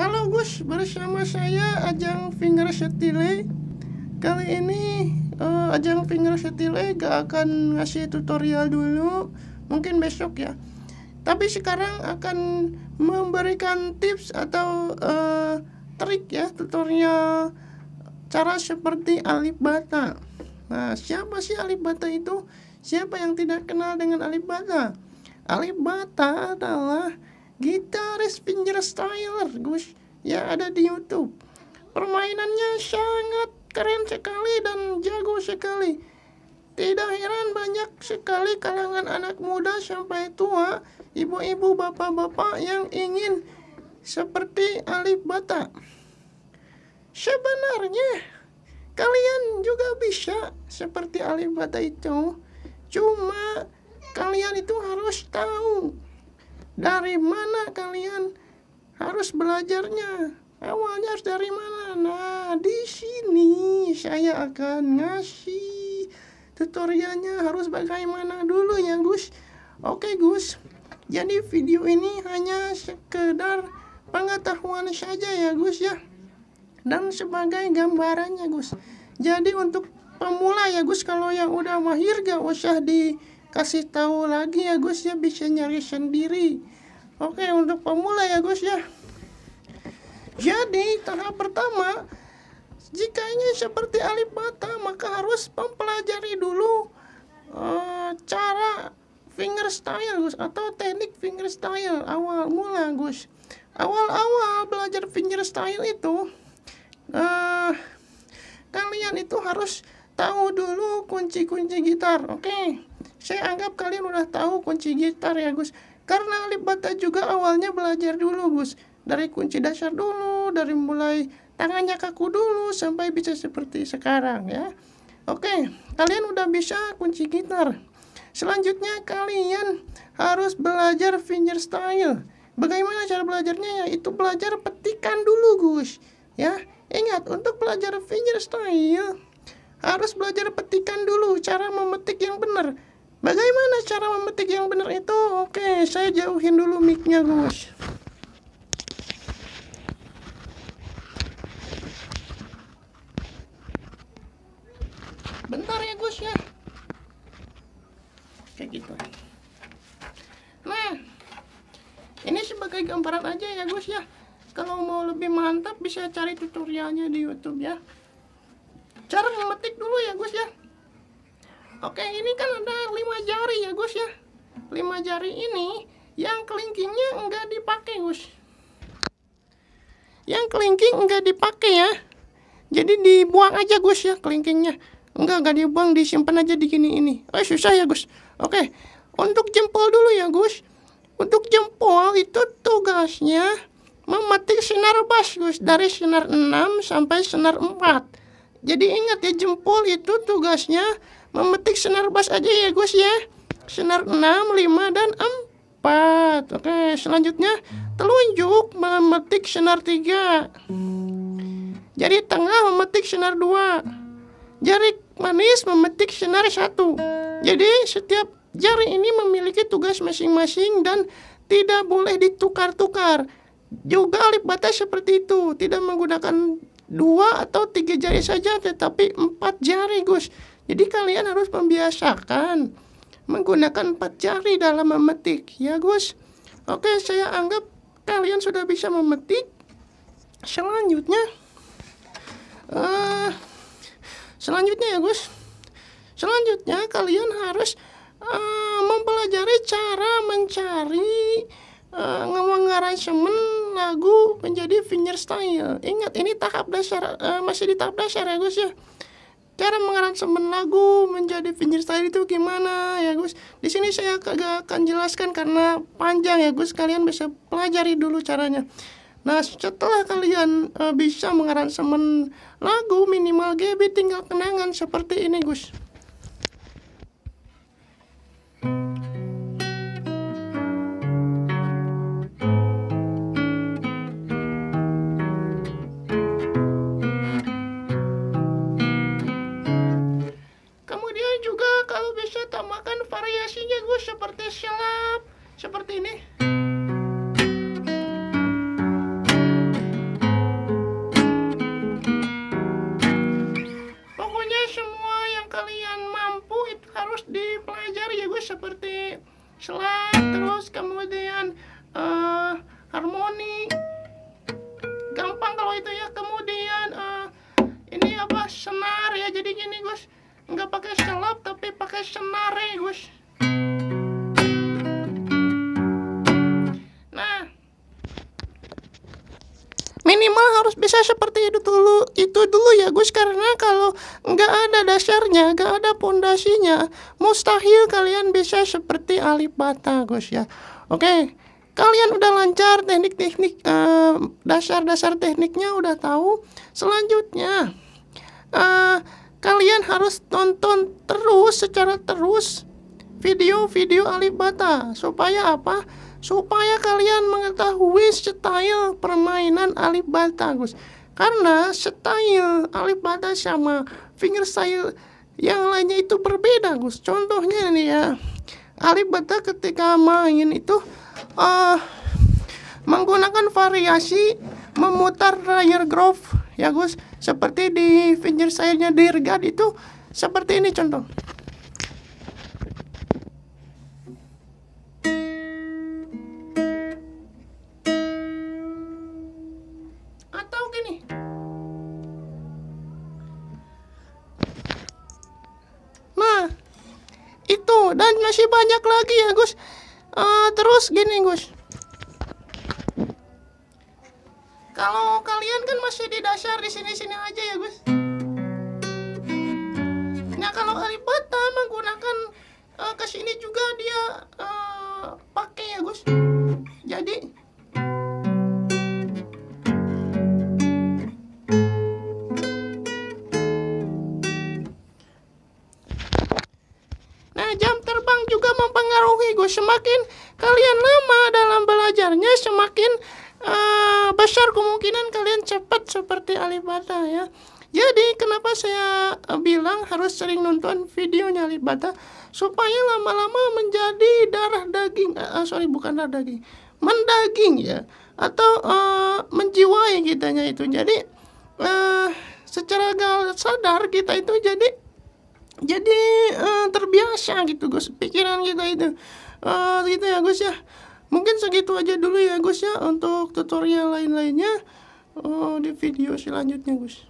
Halo Gus, bersama saya Ajang Finger Setile. Kali ini uh, eh, Ajang Finger Setile gak akan ngasih tutorial dulu, mungkin besok ya. Tapi sekarang akan memberikan tips atau uh, trik ya tutorial cara seperti alibata. Nah, siapa sih alibata itu? Siapa yang tidak kenal dengan alibata? Alibata adalah kita Garis Pinggir Styler, Gus, ya ada di YouTube. Permainannya sangat keren sekali dan jago sekali. Tidak heran banyak sekali kalangan anak muda sampai tua, ibu-ibu, bapak-bapak yang ingin seperti Alif Bata. Sebenarnya, kalian juga bisa seperti Alif Bata itu. Cuma, kalian itu harus tahu dari mana kalian harus belajarnya? Awalnya harus dari mana? Nah, di sini saya akan ngasih tutorialnya harus bagaimana dulu ya, Gus. Oke, Gus. Jadi video ini hanya sekedar pengetahuan saja ya, Gus ya. Dan sebagai gambarannya, Gus. Jadi untuk pemula ya, Gus, kalau yang udah mahir gak usah di kasih tahu lagi ya Gus ya bisa nyari sendiri oke untuk pemula ya Gus ya jadi tahap pertama jika ini seperti alif bata maka harus mempelajari dulu uh, cara finger style Gus atau teknik finger style awal mula Gus awal-awal belajar finger style itu uh, kalian itu harus tahu dulu kunci-kunci gitar oke okay? Saya anggap kalian udah tahu kunci gitar ya Gus. Karena Alip Bata juga awalnya belajar dulu Gus. Dari kunci dasar dulu, dari mulai tangannya kaku dulu sampai bisa seperti sekarang ya. Oke, kalian udah bisa kunci gitar. Selanjutnya kalian harus belajar fingerstyle. Bagaimana cara belajarnya? Itu belajar petikan dulu Gus. Ya, ingat untuk belajar fingerstyle harus belajar petikan dulu cara memetik yang benar Bagaimana cara memetik yang benar itu? Oke, saya jauhin dulu micnya, Gus. Bentar ya, Gus ya. Kayak gitu. Nah, ini sebagai gambaran aja ya, Gus ya. Kalau mau lebih mantap bisa cari tutorialnya di YouTube ya. Cara memetik dulu ya, Gus ya. Oke, ini kan ada lima jari ya, Gus ya. Lima jari ini yang kelingkingnya enggak dipakai, Gus. Yang kelingking enggak dipakai ya. Jadi dibuang aja, Gus ya, kelingkingnya. Enggak, enggak dibuang, disimpan aja di gini ini. Oh, susah ya, Gus. Oke, untuk jempol dulu ya, Gus. Untuk jempol itu tugasnya mematik sinar bas, Gus, dari sinar 6 sampai sinar 4. Jadi ingat ya, jempol itu tugasnya memetik senar bass aja ya gus ya senar 6, 5, dan 4 oke selanjutnya telunjuk memetik senar 3 jari tengah memetik senar 2 jari manis memetik senar 1 jadi setiap jari ini memiliki tugas masing-masing dan tidak boleh ditukar-tukar juga alif batas seperti itu tidak menggunakan dua atau tiga jari saja tetapi empat jari Gus jadi kalian harus membiasakan menggunakan empat jari dalam memetik ya Gus. Oke, saya anggap kalian sudah bisa memetik. Selanjutnya uh, selanjutnya ya Gus. Selanjutnya kalian harus uh, mempelajari cara mencari uh, semen lagu menjadi fingerstyle. Ingat ini tahap dasar uh, masih di tahap dasar ya Gus ya cara mengaransemen lagu menjadi fingerstyle itu gimana ya Gus? Di sini saya kagak akan jelaskan karena panjang ya Gus, kalian bisa pelajari dulu caranya. Nah, setelah kalian uh, bisa mengaransemen lagu minimal GB tinggal kenangan seperti ini Gus. seperti selap seperti ini pokoknya semua yang kalian mampu itu harus dipelajari ya gue seperti selap terus kemudian uh, harmoni gampang kalau itu ya kemudian uh, ini apa senar ya jadi gini gus nggak pakai selap tapi pakai senar ya gus emang harus bisa seperti itu dulu itu dulu ya Gus karena kalau nggak ada dasarnya nggak ada pondasinya mustahil kalian bisa seperti alipata Gus ya oke okay. kalian udah lancar teknik-teknik dasar eh, dasar-dasar tekniknya udah tahu selanjutnya uh, kalian harus tonton terus secara terus video-video alipata supaya apa supaya kalian mengetahui style permainan alif Batagus. karena style alif Batagus sama fingerstyle yang lainnya itu berbeda Gus contohnya nih ya alif Batagus ketika main itu uh, menggunakan variasi memutar layer groove ya Gus seperti di finger style nya Dirgat itu seperti ini contoh dan masih banyak lagi ya Gus uh, terus gini Gus kalau kalian kan masih di dasar di sini-sini aja ya Gus nah kalau Alibata menggunakan uh, ke sini juga dia uh, pakai ya Gus jadi mempengaruhi gue semakin kalian lama dalam belajarnya semakin uh, besar kemungkinan kalian cepat seperti Alibata ya jadi kenapa saya eh, bilang harus sering nonton videonya Alibata supaya lama-lama menjadi darah daging uh, sorry bukan darah daging mendaging ya atau uh, menjiwai kitanya itu jadi uh, secara sadar kita itu jadi jadi uh, terbiasa gitu Gus pikiran kita itu uh, gitu ya Gus ya mungkin segitu aja dulu ya Gus ya untuk tutorial lain-lainnya uh, di video selanjutnya Gus